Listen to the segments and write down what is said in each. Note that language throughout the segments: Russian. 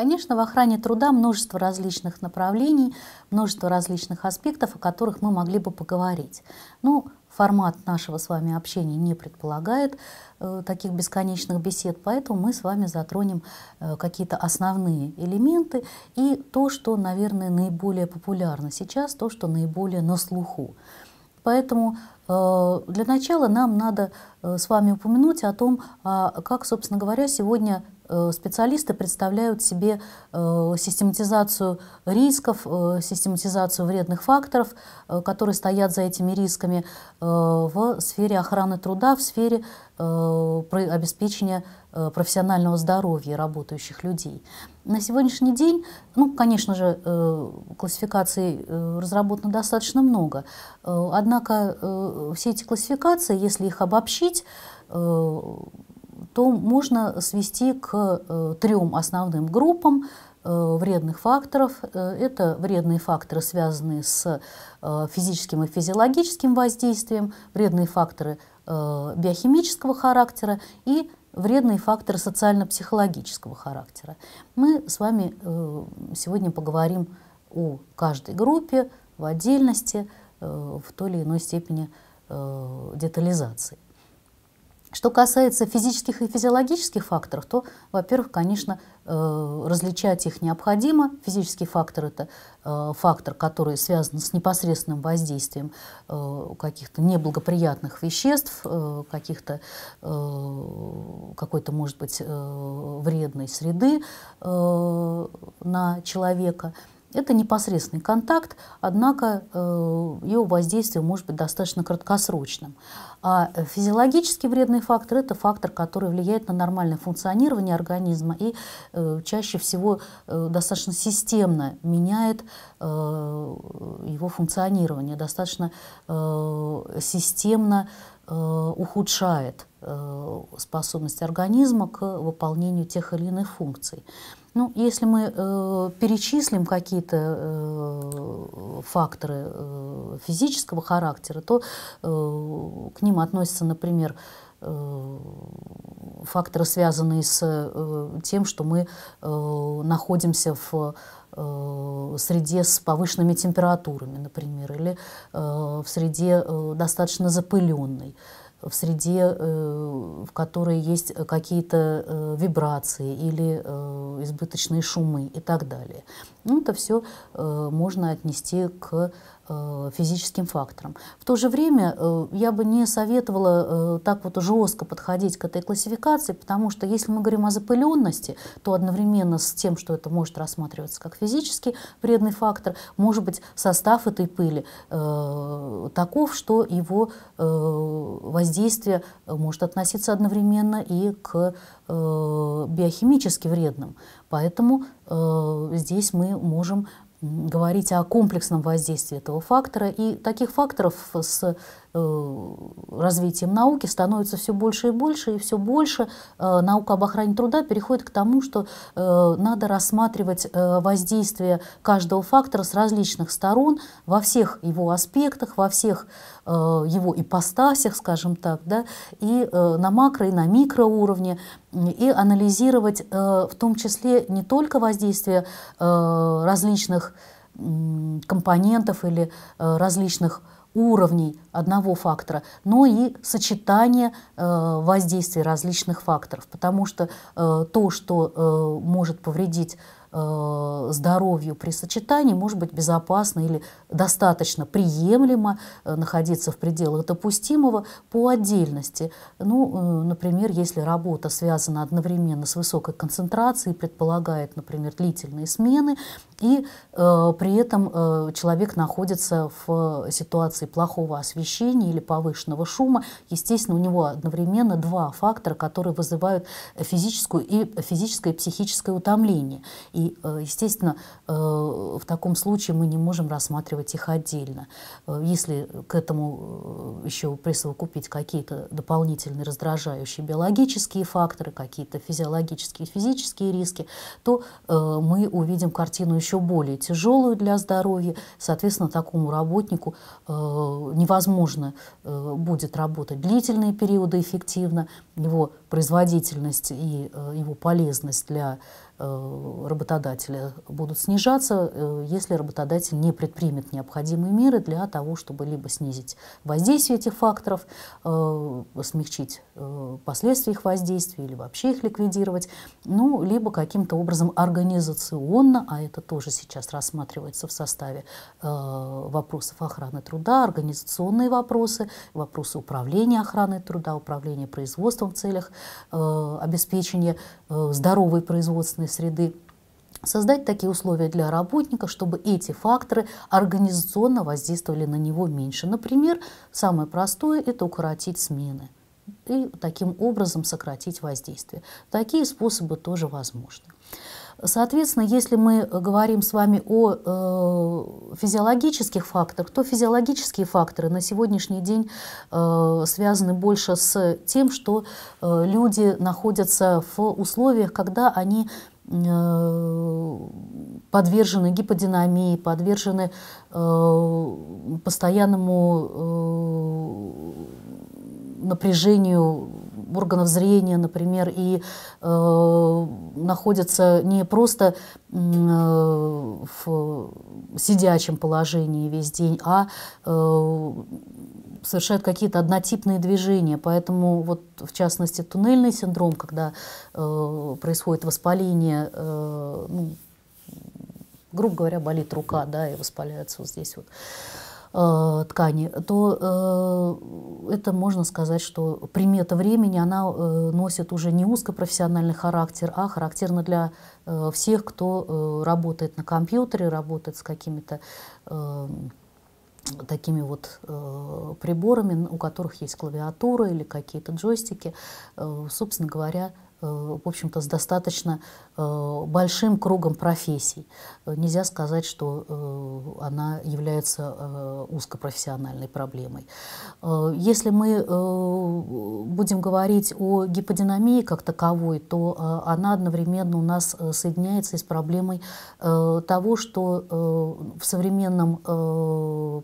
Конечно, в охране труда множество различных направлений, множество различных аспектов, о которых мы могли бы поговорить. Ну, формат нашего с вами общения не предполагает э, таких бесконечных бесед, поэтому мы с вами затронем э, какие-то основные элементы и то, что, наверное, наиболее популярно сейчас, то, что наиболее на слуху. Поэтому э, для начала нам надо э, с вами упомянуть о том, а, как, собственно говоря, сегодня Э, специалисты представляют себе э, систематизацию рисков, э, систематизацию вредных факторов, которые стоят за этими рисками в сфере охраны труда, в сфере обеспечения профессионального здоровья работающих людей. На сегодняшний день, ну, конечно же, классификаций разработано достаточно много, однако все эти классификации, если их обобщить, то можно свести к э, трем основным группам э, вредных факторов. Э, это вредные факторы, связанные с физическим и физиологическим воздействием, вредные факторы биохимического характера и вредные факторы социально-психологического характера. Мы с вами сегодня поговорим о каждой группе в отдельности в той или иной степени детализации. Что касается физических и физиологических факторов, то, во-первых, конечно, э, различать их необходимо. Физический фактор – это э, фактор, который связан с непосредственным воздействием э, каких-то неблагоприятных веществ, каких-то, какой-то, может быть, вредной среды на человека – это непосредственный контакт, однако э, его воздействие может быть достаточно краткосрочным. А физиологически вредный фактор – это фактор, который влияет на нормальное функционирование организма и э, чаще всего э, достаточно системно меняет его функционирование, достаточно системно ухудшает способность организма к выполнению тех или иных функций. Ну, если мы э, перечислим какие-то э, факторы э, физического характера, то э, к ним относятся, например, э, факторы, связанные с э, тем, что мы э, находимся в э, среде с повышенными температурами, например, или э, в среде э, достаточно запыленной в среде, э, в которой есть какие-то э, вибрации или э, избыточные шумы и так далее. Ну, это все э, можно отнести к Э, физическим фактором. В то же время э, я бы не советовала э, так вот жестко подходить к этой классификации, потому что если мы говорим о запыленности, то одновременно с тем, что это может рассматриваться как физически вредный фактор, может быть состав этой пыли таков, что его воздействие может относиться одновременно и к биохимически вредным. Поэтому здесь мы можем говорить о комплексном воздействии этого фактора. И таких факторов с Э, развитием науки становится все больше и больше, и все больше э, наука об охране труда переходит к тому, что э, надо рассматривать воздействие каждого фактора с различных сторон, во всех его аспектах, во всех его ипостасях, скажем так, да, и на макро, и на микроуровне, и анализировать в том числе не только воздействие различных компонентов или различных уровней одного фактора, но и сочетание э, воздействия различных факторов, потому что э, то, что э, может повредить Э, здоровью при сочетании может быть безопасно или достаточно приемлемо э, находиться в пределах допустимого по отдельности. Ну, э, например, если работа связана одновременно с высокой концентрацией, предполагает, например, длительные смены, и э, при этом э, человек находится в ситуации плохого освещения или повышенного шума, естественно, у него одновременно два фактора, которые вызывают физическую и, физическое и психическое утомление. И и, э, естественно, э, в таком случае мы не можем рассматривать их отдельно. Э, если к этому еще присовокупить какие-то дополнительные раздражающие биологические факторы, какие-то физиологические и физические риски, то мы увидим картину еще более тяжелую для здоровья. Соответственно, такому работнику невозможно будет работать длительные периоды эффективно, его производительность и э, его полезность для э, работодателя будут снижаться, э, если работодатель не предпримет необходимые меры для того, чтобы либо снизить воздействие этих факторов, смягчить последствия их воздействия или вообще их ликвидировать, ну, либо каким-то образом организационно, а это тоже сейчас рассматривается в составе вопросов охраны труда, организационные вопросы, вопросы управления охраной труда, управления производством в целях Э, обеспечения э, здоровой производственной среды создать такие условия для работника, чтобы эти факторы организационно воздействовали на него меньше. Например, самое простое – это укоротить смены и таким образом сократить воздействие. Такие способы тоже возможны. Соответственно, если мы говорим с вами о э, физиологических факторах, то физиологические факторы на сегодняшний день э, связаны больше с тем, что э, люди находятся в условиях, когда они э, подвержены гиподинамии, подвержены э, постоянному э, напряжению органов зрения, например, и э, находятся не просто э, в сидячем положении весь день, а э, совершают какие-то однотипные движения. Поэтому вот в частности туннельный синдром, когда э, происходит воспаление, э, ну, грубо говоря, болит рука, да, и воспаляется вот здесь вот. Э, ткани, то э, это можно сказать, что примета времени, она э, носит уже не узкопрофессиональный характер, а характерна для э, всех, кто э, работает на компьютере, работает с какими-то э, такими вот э, приборами, у которых есть клавиатура или какие-то джойстики. Э, собственно говоря, Э, в общем-то, с достаточно э, большим кругом профессий. Э, нельзя сказать, что она является узкопрофессиональной проблемой. Если мы будем говорить о гиподинамии как таковой, то э, она одновременно у нас э, соединяется с проблемой э, того, что в современном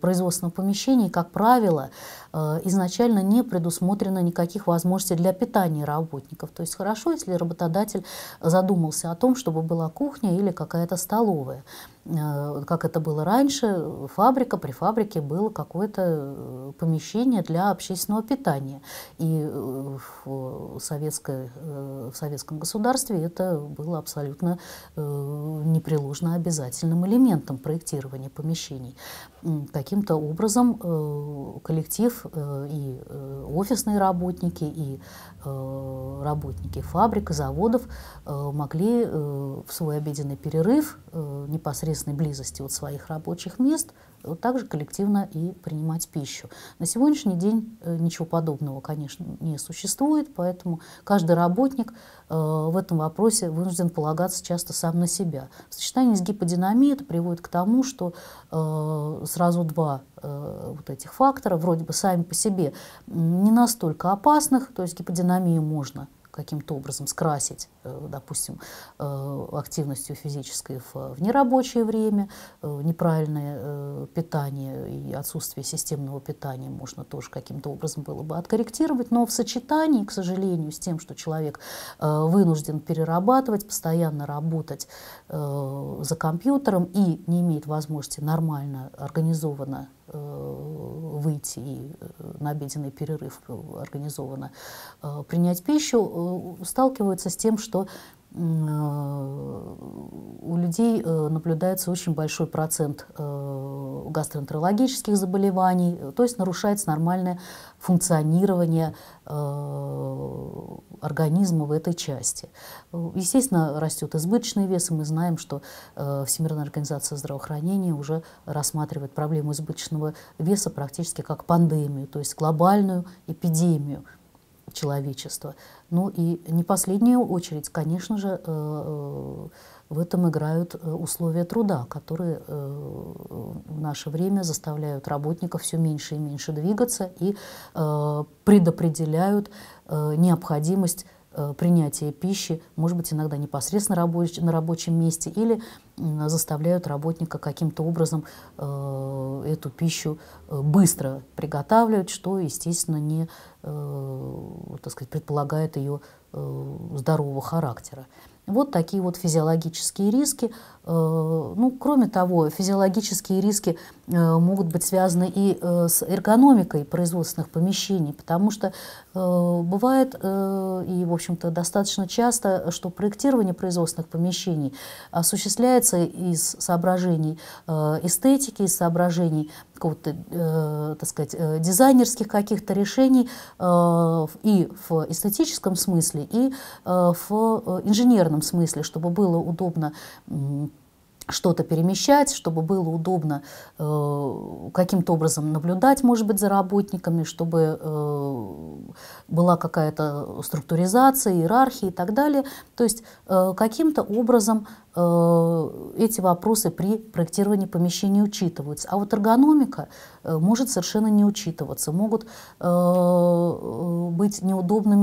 производственном помещении, как правило, изначально не предусмотрено никаких возможностей для питания работников. То есть хорошо, если работодатель задумался о том, чтобы была кухня или какая-то столовая. Э, как это было раньше, фабрика, при фабрике было какое-то э, помещение для общественного питания. И э, в, советской, в советском государстве это было абсолютно непреложно обязательным элементом проектирования помещений. Каким-то образом коллектив и офисные работники, и работники фабрик, заводов могли в свой обеденный перерыв непосредственно тесной близости от своих рабочих мест вот э, также коллективно и принимать пищу. На сегодняшний день э, ничего подобного, конечно, не существует, поэтому каждый работник э, в этом вопросе вынужден полагаться часто сам на себя. В сочетании с гиподинамией это приводит к тому, что сразу два вот этих фактора, вроде бы сами по себе, не настолько опасных, то есть гиподинамию можно каким-то образом скрасить, э, допустим, э, активностью физической в нерабочее время, э, неправильное питание и отсутствие системного питания можно тоже каким-то образом было бы откорректировать, но в сочетании, к сожалению, с тем, что человек вынужден перерабатывать, постоянно работать за компьютером и не имеет возможности нормально, организованно выйти и э, на обеденный перерыв э, организовано э, принять пищу, сталкиваются с тем, что Э, у людей э, наблюдается очень большой процент э, гастроэнтерологических заболеваний, то есть нарушается нормальное функционирование организма в этой части. Естественно, растет избыточный вес, и мы знаем, что Всемирная организация здравоохранения уже рассматривает проблему избыточного веса практически как пандемию, то есть глобальную эпидемию – человечества. Ну и не последняя очередь, конечно же, э, э, в этом играют э, условия труда, которые в наше время заставляют работников все меньше и меньше двигаться и предопределяют необходимость Э, принятия пищи, может быть, иногда непосредственно рабоч на рабочем месте, или заставляют работника каким-то образом э, эту пищу э, быстро приготавливать, что, естественно, не э, так сказать, предполагает ее э, здорового характера. Вот такие вот физиологические риски. Э, ну, кроме того, физиологические риски э, могут быть связаны и э, с эргономикой производственных помещений, потому что бывает и, в общем-то, достаточно часто, что проектирование производственных помещений осуществляется из соображений эстетики, из соображений какого-то, э, так сказать, э, дизайнерских каких-то решений э, и в эстетическом смысле, и э, в э, инженерном смысле, чтобы было удобно что-то перемещать, чтобы было удобно э, каким-то образом наблюдать, может быть, за работниками, чтобы э, была какая-то структуризация, иерархия и так далее. То есть э, каким-то образом э, эти вопросы при проектировании помещений учитываются. А вот эргономика э, может совершенно не учитываться. Могут э, быть неудобными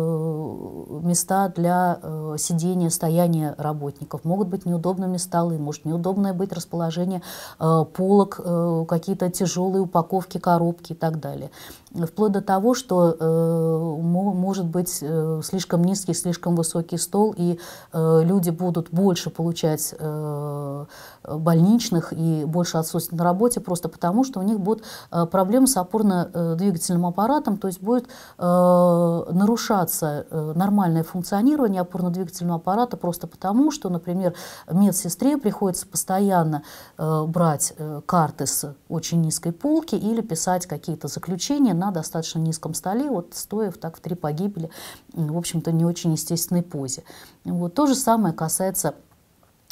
места для сидения, стояния работников, могут быть неудобными столы, может неудобное быть расположение э, полок, э, какие-то тяжелые упаковки, коробки и так далее. Вплоть до того, что э, может быть э, слишком низкий, слишком высокий стол, и э, люди будут больше получать э, больничных и больше отсутствия на работе просто потому, что у них будут э, проблемы с опорно-двигательным э, аппаратом, то есть будет э, нарушаться э, нормальное функционирование опорно-двигательного аппарата просто потому, что, например, медсестре при приходится постоянно э, брать э, карты с очень низкой полки или писать какие-то заключения на достаточно низком столе, вот стоев так в три погибели, в общем-то, не очень естественной позе. Вот то же самое касается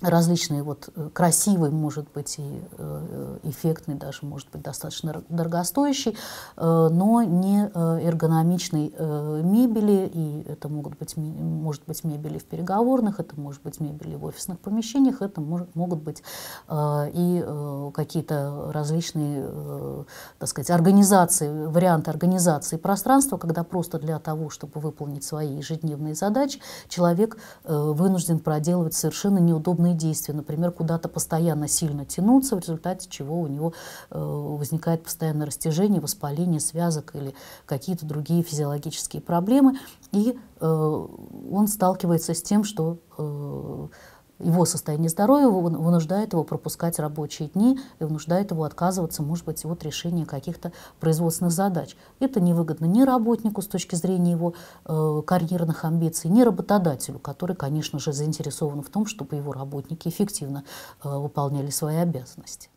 различные, вот э, красивый, может быть, и э, эффектный, даже, может быть, достаточно дорогостоящий, э, но не эргономичной мебели, и это могут быть, может быть мебели в переговорных, это может быть мебели в офисных помещениях, это может, могут быть и какие-то различные, так сказать, организации, варианты организации пространства, когда просто для того, чтобы выполнить свои ежедневные задачи, человек вынужден проделывать совершенно неудобные активные действия, например, куда-то постоянно сильно тянуться, в результате чего у него э, возникает постоянное растяжение, воспаление связок или какие-то другие физиологические проблемы, и э, он сталкивается с тем, что э, его состояние здоровья вынуждает его пропускать рабочие дни и вынуждает его отказываться, может быть, от решения каких-то производственных задач. Это невыгодно ни работнику с точки зрения его э, карьерных амбиций, ни работодателю, который, конечно же, заинтересован в том, чтобы его работники эффективно э, выполняли свои обязанности.